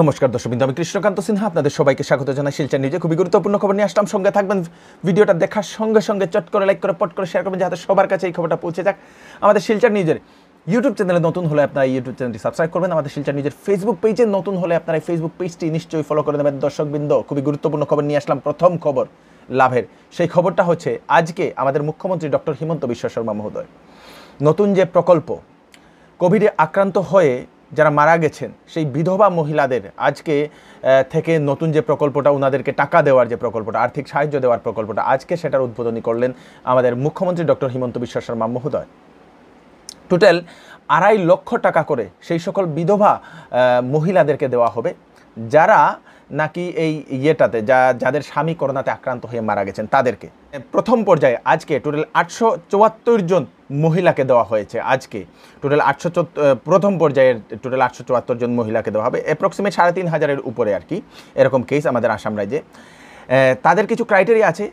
নমস্কার দর্শকবৃন্দ আমি কৃষ্ণকান্ত সিনহা আপনাদের সবাইকে স্বাগত জানাই শিলচর নিজে খুবই গুরুত্বপূর্ণ খবর নিয়ে আসলাম সঙ্গে থাকবেন ভিডিওটা দেখার সঙ্গে সঙ্গে চট করে লাইক করে পট করে শেয়ার করবেন যাতে সবার কাছে এই খবরটা পৌঁছে যাক আমাদের শিলচর নিজের ইউটিউব চ্যানেলে নতুন হলে আপনারা ইউটিউব চ্যানেলটি সাবস্ক্রাইব করবেন আমাদের শিলচর নিজের ফেসবুক পেজে নতুন হলে আপনারা এই ফেসবুক পেজটি নিশ্চয়ই ফলো করে দেবেন দর্শকবৃন্দ খুবই গুরুত্বপূর্ণ খবর নিয়ে আসলাম প্রথম খবর লাভের সেই খবরটা হচ্ছে আজকে আমাদের মুখ্যমন্ত্রী ডক্টর হিমন্ত বিশ্ব শর্মা মহোদয় নতুন যে প্রকল্প কোভিডে আক্রান্ত হয়ে যারা মারা গেছেন সেই বিধবা মহিলাদের আজকে থেকে নতুন যে প্রকল্পটা ওনাদেরকে টাকা দেওয়ার যে প্রকল্পটা আর্থিক সাহায্য দেওয়ার প্রকল্পটা আজকে সেটার উদ্বোধনী করলেন আমাদের মুখ্যমন্ত্রী ডক্টর হিমন্ত বিশ্ব শর্মা মহোদয় টোটাল আড়াই লক্ষ টাকা করে সেই সকল বিধবা মহিলাদেরকে দেওয়া হবে যারা নাকি এই ইয়েটাতে যা যাদের স্বামী করোনাতে আক্রান্ত হয়ে মারা গেছেন তাদেরকে প্রথম পর্যায়ে আজকে টোটাল আটশো চুয়াত্তর জন মহিলাকে দেওয়া হয়েছে আজকে টোটাল আটশো প্রথম পর্যায়ের টোটাল আটশো চুয়াত্তর জন মহিলাকে দেওয়া হবে অ্যাপ্রক্সিমেট সাড়ে তিন হাজারের উপরে আর কি এরকম কেস আমাদের আসাম রাজ্যে তাদের কিছু ক্রাইটেরিয়া আছে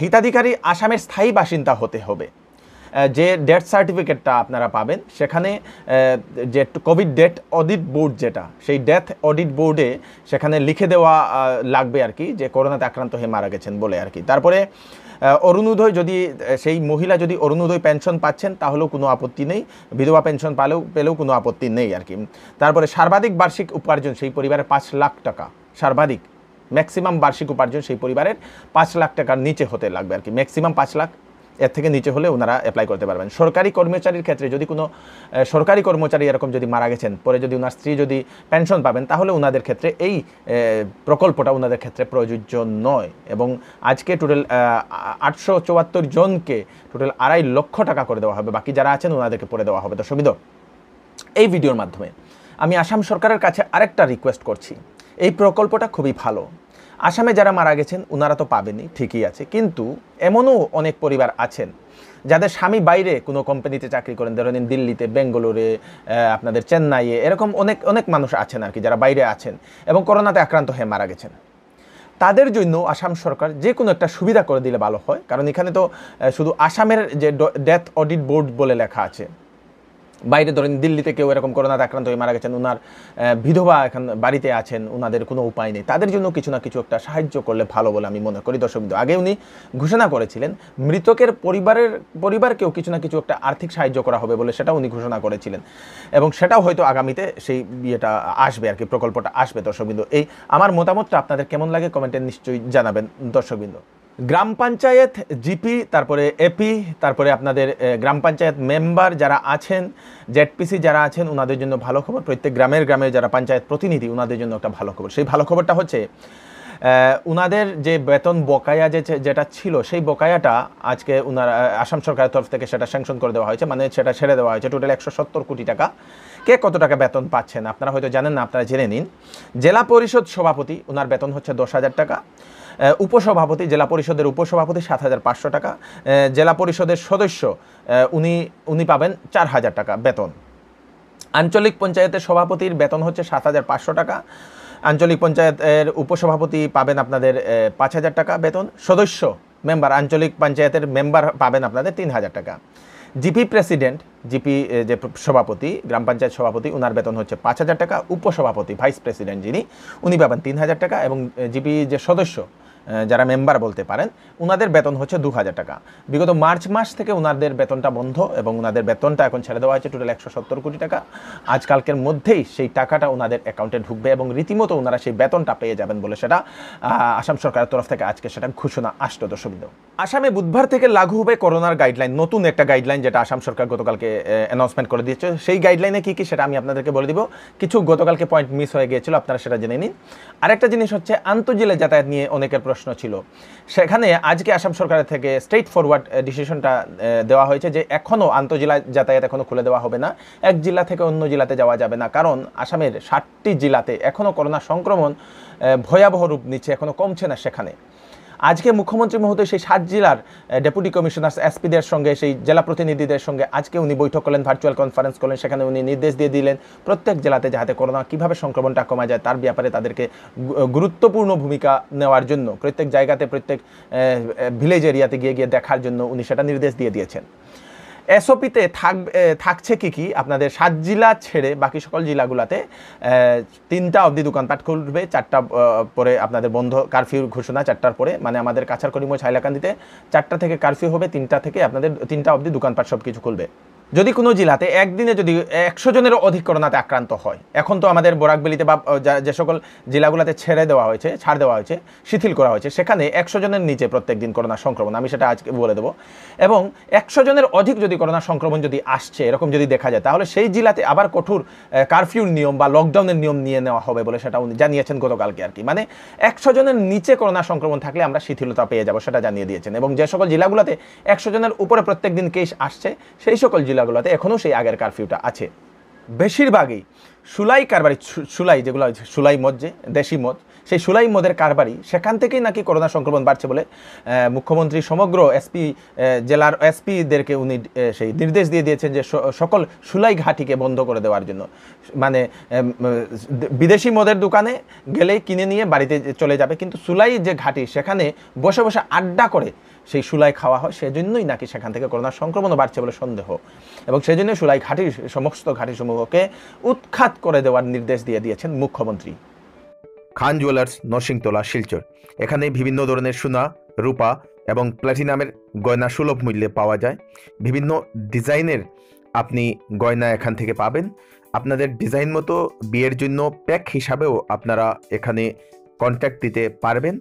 হিতাধিকারী আসামের স্থায়ী বাসিন্দা হতে হবে যে ডেথ সার্টিফিকেটটা আপনারা পাবেন সেখানে যে কোভিড ডেথ অডিট বোর্ড যেটা সেই ডেথ অডিট বোর্ডে সেখানে লিখে দেওয়া লাগবে আর কি যে করোনাতে আক্রান্ত হয়ে মারা গেছেন বলে আর কি তারপরে অরুণোদয় যদি সেই মহিলা যদি অরুণোদয় পেনশন পাচ্ছেন তাহলেও কোনো আপত্তি নেই বিধবা পেনশন পালেও পেলেও কোনো আপত্তি নেই আর কি তারপরে সর্বাধিক বার্ষিক উপার্জন সেই পরিবারের পাঁচ লাখ টাকা সর্বাধিক ম্যাক্সিমাম বার্ষিক উপার্জন সেই পরিবারের পাঁচ লাখ টাকার নিচে হতে লাগবে আর কি ম্যাক্সিমাম পাঁচ লাখ এর থেকে নিচে হলে ওনারা অ্যাপ্লাই করতে পারবেন সরকারি কর্মচারীর ক্ষেত্রে যদি কোনো সরকারি কর্মচারী এরকম যদি মারা গেছেন পরে যদি ওনার স্ত্রী যদি পেনশন পাবেন তাহলে ওনাদের ক্ষেত্রে এই প্রকল্পটা ওনাদের ক্ষেত্রে প্রযোজ্য নয় এবং আজকে টোটাল আটশো চুয়াত্তর জনকে টোটাল আড়াই লক্ষ টাকা করে দেওয়া হবে বাকি যারা আছেন ওনাদেরকে পরে দেওয়া হবে সুবিদ এই ভিডিওর মাধ্যমে আমি আসাম সরকারের কাছে আরেকটা রিকোয়েস্ট করছি এই প্রকল্পটা খুবই ভালো আসামে যারা মারা গেছেন ওনারা তো পাবেনি ঠিকই আছে কিন্তু এমনও অনেক পরিবার আছেন যাদের স্বামী বাইরে কোনো কোম্পানিতে চাকরি করেন ধরেন দিল্লিতে বেঙ্গালোরে আপনাদের চেন্নাইয়ে এরকম অনেক অনেক মানুষ আছেন আর কি যারা বাইরে আছেন এবং করোনাতে আক্রান্ত হয়ে মারা গেছেন তাদের জন্য আসাম সরকার যে কোনো একটা সুবিধা করে দিলে ভালো হয় কারণ এখানে তো শুধু আসামের যে ডেথ অডিট বোর্ড বলে লেখা আছে বাইরে ধরেন দিল্লিতে কেউ এরকম করোনাতে আক্রান্ত হয়ে মারা গেছেন ওনার বিধবা এখন বাড়িতে আছেন ওনাদের কোনো উপায় নেই তাদের জন্য কিছু না কিছু একটা সাহায্য করলে ভালো বলে আমি মনে করি দর্শকবিন্দু আগে উনি ঘোষণা করেছিলেন মৃতকের পরিবারের পরিবারকেও কিছু না কিছু একটা আর্থিক সাহায্য করা হবে বলে সেটা উনি ঘোষণা করেছিলেন এবং সেটাও হয়তো আগামীতে সেই ইয়েটা আসবে আর কি প্রকল্পটা আসবে দর্শকবিন্দু এই আমার মতামতটা আপনাদের কেমন লাগে কমেন্টে নিশ্চয়ই জানাবেন দর্শকবিন্দু গ্রাম পঞ্চায়েত জিপি তারপরে এপি তারপরে আপনাদের গ্রাম পঞ্চায়েত মেম্বার যারা আছেন জেডপিসি যারা আছেন ওনাদের জন্য ভালো খবর প্রত্যেক গ্রামের গ্রামে যারা পঞ্চায়েত প্রতিনিধি ওনাদের জন্য একটা ভালো খবর সেই ভালো খবরটা হচ্ছে ওনাদের যে বেতন বকায়া যে যেটা ছিল সেই বকায়াটা আজকে ওনারা আসাম সরকারের তরফ থেকে সেটা স্যাংশন করে দেওয়া হয়েছে মানে সেটা ছেড়ে দেওয়া হয়েছে টোটাল একশো সত্তর কোটি টাকা কে কত টাকা বেতন পাচ্ছেন আপনারা হয়তো জানেন না আপনারা জেনে নিন জেলা পরিষদ সভাপতি ওনার বেতন হচ্ছে দশ হাজার টাকা উপসভাপতি জেলা পরিষদের উপসভাপতি সাত হাজার পাঁচশো টাকা জেলা পরিষদের সদস্য উনি উনি পাবেন চার হাজার টাকা বেতন আঞ্চলিক পঞ্চায়েতের সভাপতির বেতন হচ্ছে সাত হাজার পাঁচশো টাকা আঞ্চলিক পঞ্চায়েতের উপসভাপতি পাবেন আপনাদের পাঁচ হাজার টাকা বেতন সদস্য মেম্বার আঞ্চলিক পঞ্চায়েতের মেম্বার পাবেন আপনাদের তিন হাজার টাকা জিপি প্রেসিডেন্ট জিপি যে সভাপতি গ্রাম পঞ্চায়েত সভাপতি ওনার বেতন হচ্ছে পাঁচ হাজার টাকা উপসভাপতি ভাইস প্রেসিডেন্ট যিনি উনি পাবেন তিন হাজার টাকা এবং জিপি যে সদস্য যারা মেম্বার বলতে পারেন ওনাদের বেতন হচ্ছে দু হাজার টাকা বিগত মার্চ মাস থেকে ওনাদের বেতনটা বন্ধ এবং ওনাদের বেতনটা এখন ছেড়ে দেওয়া হয়েছে টোটাল একশো সত্তর কোটি টাকা আজকালকের মধ্যেই সেই টাকাটা ওনাদের অ্যাকাউন্টে ঢুকবে এবং রীতিমতো ওনারা সেই বেতনটা পেয়ে যাবেন বলে সেটা আসাম সরকারের তরফ থেকে আজকে সেটা ঘোষণা আষ্ট দর্শকদের আসামে বুধবার থেকে লাগু হবে করোনার গাইডলাইন নতুন একটা গাইডলাইন যেটা আসাম সরকার গতকালকে অ্যানাউন্সমেন্ট করে দিয়েছে সেই গাইডলাইনে কী কী সেটা আমি আপনাদেরকে বলে দিব কিছু গতকালকে পয়েন্ট মিস হয়ে গিয়েছিল আপনারা সেটা জেনে নিন আরেকটা জিনিস হচ্ছে আন্তঃজেলা যাতায়াত নিয়ে অনেকের প্রশ্ন ছিল সেখানে আজকে আসাম সরকারের থেকে স্ট্রেট ফরওয়ার্ড ডিসিশনটা দেওয়া হয়েছে যে এখনও আন্তঃজেলা যাতায়াত এখনও খুলে দেওয়া হবে না এক জেলা থেকে অন্য জেলাতে যাওয়া যাবে না কারণ আসামের ষাটটি জেলাতে এখনও করোনা সংক্রমণ ভয়াবহ রূপ নিচ্ছে এখনও কমছে না সেখানে আজকে মুখ্যমন্ত্রী মহোদয় সেই সাত জেলার ডেপুটি কমিশনার এসপিদের সঙ্গে সেই জেলা প্রতিনিধিদের সঙ্গে আজকে উনি বৈঠক করলেন ভার্চুয়াল কনফারেন্স করলেন সেখানে উনি নির্দেশ দিয়ে দিলেন প্রত্যেক জেলাতে যাতে করোনা কীভাবে সংক্রমণটা কমা যায় তার ব্যাপারে তাদেরকে গুরুত্বপূর্ণ ভূমিকা নেওয়ার জন্য প্রত্যেক জায়গাতে প্রত্যেক ভিলেজ এরিয়াতে গিয়ে গিয়ে দেখার জন্য উনি সেটা নির্দেশ দিয়ে দিয়েছেন এসওপিতে থাকবে থাকছে কি কি আপনাদের সাত জেলা ছেড়ে বাকি সকল জেলাগুলোতে তিনটা অবধি দোকানপাট খুলবে চারটা পরে আপনাদের বন্ধ কারফিউর ঘোষণা চারটার পরে মানে আমাদের কাছার কাছারকরিম ছাইলাকান্দিতে চারটা থেকে কারফিউ হবে তিনটা থেকে আপনাদের তিনটা অবধি দোকানপাট সব কিছু খুলবে যদি কোনো জেলাতে একদিনে যদি একশো জনেরও অধিক করোনাতে আক্রান্ত হয় এখন তো আমাদের বোরাকবেলিতে বা যে সকল জেলাগুলোতে ছেড়ে দেওয়া হয়েছে ছাড় দেওয়া হয়েছে শিথিল করা হয়েছে সেখানে একশো জনের নিচে প্রত্যেক দিন করোনা সংক্রমণ আমি সেটা আজকে বলে দেবো এবং একশো জনের অধিক যদি করোনা সংক্রমণ যদি আসছে এরকম যদি দেখা যায় তাহলে সেই জেলাতে আবার কঠোর কারফিউর নিয়ম বা লকডাউনের নিয়ম নিয়ে নেওয়া হবে বলে সেটা উনি জানিয়েছেন গতকালকে আর কি মানে একশো জনের নিচে করোনা সংক্রমণ থাকলে আমরা শিথিলতা পেয়ে যাবো সেটা জানিয়ে দিয়েছেন এবং যে সকল জেলাগুলোতে একশো জনের উপরে প্রত্যেক দিন কেস আসছে সেই সকল জেলা জেলাগুলোতে এখনও সেই আগের কারফিউটা আছে বেশিরভাগই সুলাই কারবারি সুলাই যেগুলো সুলাই মদ যে দেশি মদ সেই সুলাই মদের কারবারি সেখান থেকেই নাকি করোনা সংক্রমণ বাড়ছে বলে মুখ্যমন্ত্রী সমগ্র এসপি জেলার এসপিদেরকে উনি সেই নির্দেশ দিয়ে দিয়েছেন যে সকল সুলাই ঘাটিকে বন্ধ করে দেওয়ার জন্য মানে বিদেশি মদের দোকানে গেলেই কিনে নিয়ে বাড়িতে চলে যাবে কিন্তু সুলাই যে ঘাটি সেখানে বসে বসে আড্ডা করে সেই সুলাই খাওয়া হয় সেজন্যই নাকি সেখান থেকে করোনা সংক্রমণও বাড়ছে বলে সন্দেহ এবং সেই সুলাই ঘাটির সমস্ত সমূহকে উৎখাত করে দেওয়ার নির্দেশ দিয়ে দিয়েছেন মুখ্যমন্ত্রী খান জুয়েলার্স নরসিংতলা শিলচর এখানে বিভিন্ন ধরনের সোনা রূপা এবং প্ল্যাটিনামের গয়না সুলভ মূল্যে পাওয়া যায় বিভিন্ন ডিজাইনের আপনি গয়না এখান থেকে পাবেন আপনাদের ডিজাইন মতো বিয়ের জন্য প্যাক হিসাবেও আপনারা এখানে কন্ট্যাক্ট দিতে পারবেন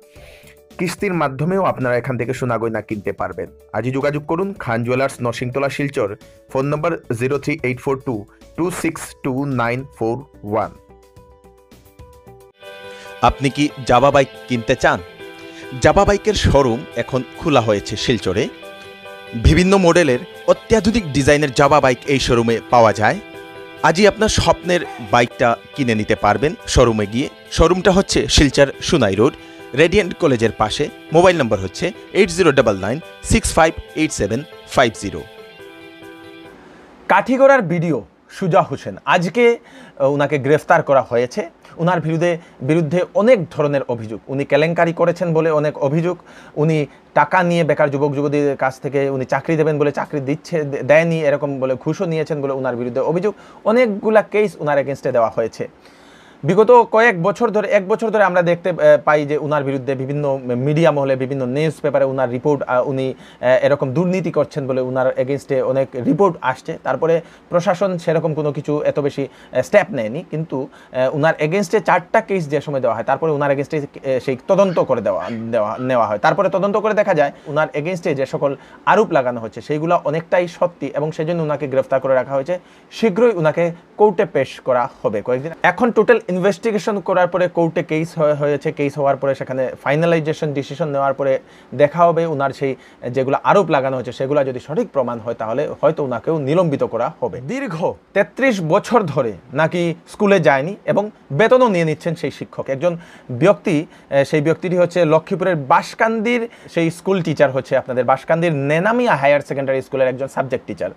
কিস্তির মাধ্যমেও আপনারা এখান থেকে সোনা গয়না কিনতে পারবেন আজই যোগাযোগ করুন Khan jewellers Narsingtola Silchar phone number zero three eight four two two six two nine four one আপনি কি জাবা বাইক কিনতে চান জাবা বাইকের শোরুম এখন খোলা হয়েছে শিলচরে বিভিন্ন মডেলের অত্যাধুনিক ডিজাইনের জাবা বাইক এই শোরুমে পাওয়া যায় আজই আপনার স্বপ্নের বাইকটা কিনে নিতে পারবেন শোরুমে গিয়ে শোরুমটা হচ্ছে শিলচর সুনাই রোড রেডিয়েন্ট কলেজের পাশে মোবাইল নম্বর হচ্ছে eight zero double nine six five eight seven five zero কাঠিগড়ার ভিডিও সুজা হোসেন আজকে ওনাকে গ্রেফতার করা হয়েছে ওনার বিরুদ্ধে বিরুদ্ধে অনেক ধরনের অভিযোগ উনি কেলেঙ্কারি করেছেন বলে অনেক অভিযোগ উনি টাকা নিয়ে বেকার যুবক যুবতীদের কাছ থেকে উনি চাকরি দেবেন বলে চাকরি দিচ্ছে দেয়নি এরকম বলে ঘুষও নিয়েছেন বলে ওনার বিরুদ্ধে অভিযোগ অনেকগুলা কেস ওনার এগেনস্টে দেওয়া হয়েছে বিগত কয়েক বছর ধরে এক বছর ধরে আমরা দেখতে পাই যে উনার বিরুদ্ধে বিভিন্ন মিডিয়া মহলে বিভিন্ন নিউজ পেপারে উনার রিপোর্ট উনি এরকম দুর্নীতি করছেন বলে উনার এগেনস্টে অনেক রিপোর্ট আসছে তারপরে প্রশাসন সেরকম কোনো কিছু এত বেশি স্টেপ নেয়নি কিন্তু উনার এগেনস্টে চারটা কেস যে সময় দেওয়া হয় তারপরে উনার এগেনস্টে সেই তদন্ত করে দেওয়া দেওয়া নেওয়া হয় তারপরে তদন্ত করে দেখা যায় উনার এগেনস্টে যে সকল আরোপ লাগানো হচ্ছে সেইগুলো অনেকটাই সত্যি এবং সেজন্য উনাকে গ্রেফতার করে রাখা হয়েছে শীঘ্রই উনাকে কোর্টে পেশ করা হবে কয়েকদিন এখন টোটাল ইনভেস্টিগেশন করার পরে কোর্টে কেস হয়েছে কেস হওয়ার পরে সেখানে ফাইনালাইজেশন ডিসিশন নেওয়ার পরে দেখা হবে ওনার সেই যেগুলো আরোপ লাগানো হয়েছে সেগুলো যদি সঠিক প্রমাণ হয় তাহলে হয়তো ওনাকেও নিলম্বিত করা হবে দীর্ঘ ৩৩ বছর ধরে নাকি স্কুলে যায়নি এবং বেতনও নিয়ে নিচ্ছেন সেই শিক্ষক একজন ব্যক্তি সেই ব্যক্তিটি হচ্ছে লক্ষ্মীপুরের বাসকান্দির সেই স্কুল টিচার হচ্ছে আপনাদের বাসকান্দির নেনামিয়া হায়ার সেকেন্ডারি স্কুলের একজন সাবজেক্ট টিচার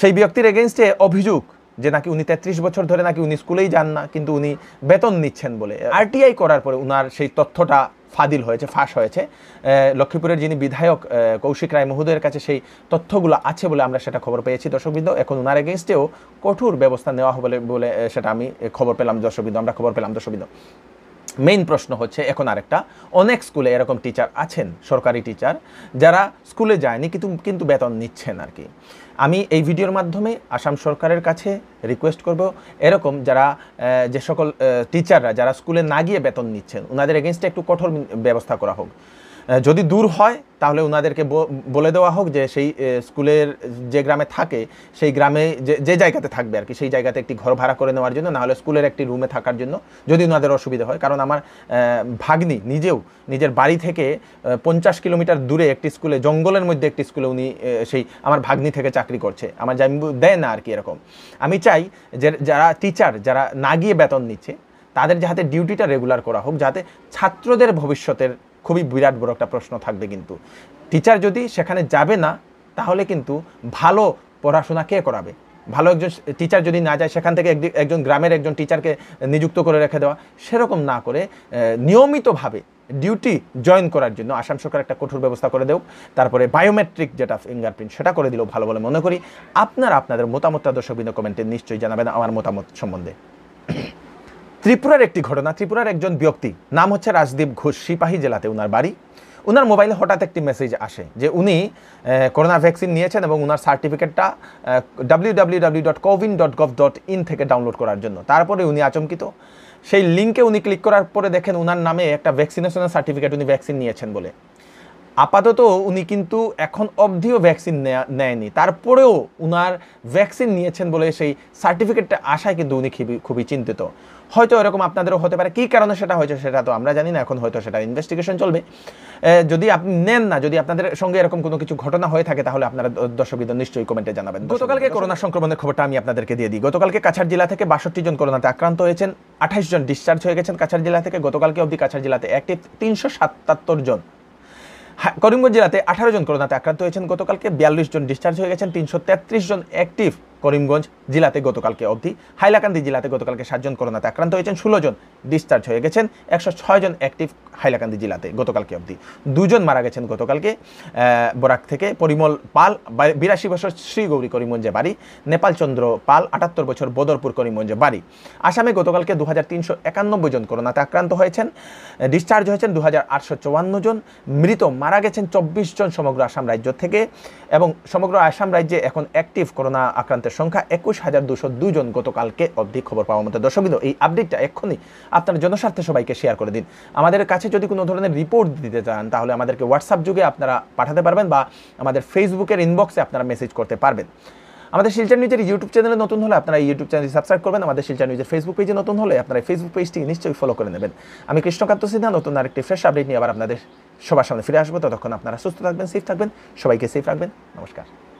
সেই ব্যক্তির এগেনস্টে অভিযোগ যে নাকি উনি তেত্রিশ বছর ধরে নাকি উনি স্কুলেই যান না কিন্তু উনি বেতন নিচ্ছেন বলে আরটিআই করার পরে উনার সেই তথ্যটা ফাদিল হয়েছে ফাঁস হয়েছে লক্ষ্মীপুরের যিনি বিধায়ক কৌশিক রায় মহোদয়ের কাছে সেই তথ্যগুলো আছে বলে আমরা সেটা খবর পেয়েছি দর্শকবৃন্দ এখন উনার এগেনস্টেও কঠোর ব্যবস্থা নেওয়া হবে বলে সেটা আমি খবর পেলাম দর্শকবৃন্দ আমরা খবর পেলাম দর্শকবৃন্দ মেইন প্রশ্ন হচ্ছে এখন আরেকটা অনেক স্কুলে এরকম টিচার আছেন সরকারি টিচার যারা স্কুলে যায়নি কিন্তু কিন্তু বেতন নিচ্ছেন আর কি আমি এই ভিডিওর মাধ্যমে আসাম সরকারের কাছে রিকোয়েস্ট করব এরকম যারা যে সকল টিচাররা যারা স্কুলে না গিয়ে বেতন নিচ্ছেন ওনাদের এগেনস্টে একটু কঠোর ব্যবস্থা করা হোক যদি দূর হয় তাহলে ওনাদেরকে বলে দেওয়া হোক যে সেই স্কুলের যে গ্রামে থাকে সেই গ্রামে যে জায়গাতে থাকবে আর কি সেই জায়গাতে একটি ঘর ভাড়া করে নেওয়ার জন্য নাহলে স্কুলের একটি রুমে থাকার জন্য যদি ওনাদের অসুবিধা হয় কারণ আমার ভাগ্নি নিজেও নিজের বাড়ি থেকে পঞ্চাশ কিলোমিটার দূরে একটি স্কুলে জঙ্গলের মধ্যে একটি স্কুলে উনি সেই আমার ভাগ্নি থেকে চাকরি করছে আমার জামিবু দেয় না আর কি এরকম আমি চাই যে যারা টিচার যারা না গিয়ে বেতন নিচ্ছে তাদের যাতে ডিউটিটা রেগুলার করা হোক যাতে ছাত্রদের ভবিষ্যতের খুবই বিরাট বড় একটা প্রশ্ন থাকবে কিন্তু টিচার যদি সেখানে যাবে না তাহলে কিন্তু ভালো পড়াশোনা কে করাবে ভালো একজন টিচার যদি না যায় সেখান থেকে একজন গ্রামের একজন টিচারকে নিযুক্ত করে রেখে দেওয়া সেরকম না করে নিয়মিতভাবে ডিউটি জয়েন করার জন্য আসাম সরকার একটা কঠোর ব্যবস্থা করে দেব তারপরে বায়োমেট্রিক যেটা ফিঙ্গারপ্রিন্ট সেটা করে দিলেও ভালো বলে মনে করি আপনারা আপনাদের মতামতটা দর্শকবৃন্দ কমেন্টে নিশ্চয়ই জানাবেন আমার মতামত সম্বন্ধে ত্রিপুরার একটি ঘটনা ত্রিপুরার একজন ব্যক্তি নাম হচ্ছে রাজদীপ ঘোষ সিপাহী জেলাতে উনার বাড়ি উনার মোবাইলে হঠাৎ একটি মেসেজ আসে যে উনি করোনা ভ্যাকসিন নিয়েছেন এবং উনার সার্টিফিকেটটা W W W dot CoWIN dot dot in থেকে ডাউনলোড করার জন্য তারপরে উনি আচমকিত সেই লিঙ্কে উনি ক্লিক করার পরে দেখেন উনার নামে একটা ভ্যাকসিনেশনের সার্টিফিকেট উনি ভ্যাকসিন নিয়েছেন বলে আপাতত উনি কিন্তু এখন অবধিও ভ্যাকসিন নেয়নি তারপরেও উনার ভ্যাকসিন নিয়েছেন বলে সেই সার্টিফিকেটটা আসায় কিন্তু উনি খুবই খুবই চিন্তিত হয়তো এরকম আপনাদেরও হতে পারে কী কারণে সেটা হয়েছে সেটা তো আমরা জানি না এখন হয়তো সেটা ইনভেস্টিগেশন চলবে যদি আপনি নেন না যদি আপনাদের সঙ্গে এরকম কোনো কিছু ঘটনা হয়ে থাকে তাহলে আপনারা দর্শকবিদ নিশ্চয়ই কমেন্টে জানাবেন গতকালকে করোনা সংক্রমণের খবরটা আমি আপনাদেরকে দিয়ে দিই গতকালকে কাছাড় জেলা থেকে বাষট্টি জন করোনাতে আক্রান্ত হয়েছেন আঠাশ জন ডিসচার্জ হয়ে গেছেন কাছাড় জেলা থেকে গতকালকে অবধি কাছাড় জেলাতে একটি তিনশো সাতাত্তর জন করিমগঞ্জ জেলাতে আঠারো জন করোনাতে আক্রান্ত হয়েছেন গতকালকে বিয়াল্লিশ জন ডিসচার্জ হয়ে গেছেন তিনশো জন অ্যাক্টিভ করিমগঞ্জ জেলাতে গতকালকে অবধি হাইলাকান্দি জেলাতে গতকালকে সাতজন করোনাতে আক্রান্ত হয়েছেন ষোলো জন ডিসচার্জ হয়ে গেছেন একশো ছয়জন অ্যাক্টিভ হাইলাকান্দি জেলাতে গতকালকে অবধি দুজন মারা গেছেন গতকালকে বরাক থেকে পরিমল পাল বিরাশি বছর শ্রীগৌরী করিমগঞ্জে বাড়ি নেপালচন্দ্র পাল আটাত্তর বছর বদরপুর করিমগঞ্জে বাড়ি আসামে গতকালকে দু জন করোনাতে আক্রান্ত হয়েছেন ডিসচার্জ হয়েছেন দু জন মৃত মারা গেছেন চব্বিশ জন সমগ্র আসাম রাজ্য থেকে এবং সমগ্র আসাম রাজ্যে এখন অ্যাক্টিভ করোনা আক্রান্তের সংখ্যা একুশ হাজার দুশো দুজন গতকালকে অবধি খবর পাওয়ার মতো দর্শকবিন্দু এই আপডেটটা এক্ষুনি আপনার জনস্বার্থে সবাইকে শেয়ার করে দিন আমাদের কাছে যদি কোনো ধরনের রিপোর্ট দিতে চান তাহলে আমাদেরকে হোয়াটসঅ্যাপ যুগে আপনারা পাঠাতে পারবেন বা আমাদের ফেসবুকের ইনবক্সে আপনারা মেসেজ করতে পারবেন আমাদের শিলচার নিউজের ইউটিউব চ্যানেলে নতুন হলে আপনারা ইউটিউব চ্যানেল সাবস্ক্রাইব করবেন আমাদের শিলচার নিউজের ফেসবুক পেজে নতুন হলে আপনারা ফেসবুক পেজটি নিশ্চয়ই ফলো করে নেবেন আমি কৃষ্ণকান্ত সিনহা নতুন আরেকটি ফ্রেশ আপডেট নিয়ে আবার আপনাদের সবার সামনে ফিরে আসবো ততক্ষণ আপনারা সুস্থ থাকবেন সেফ থাকবেন সবাইকে সেফ রাখবেন নমস্কার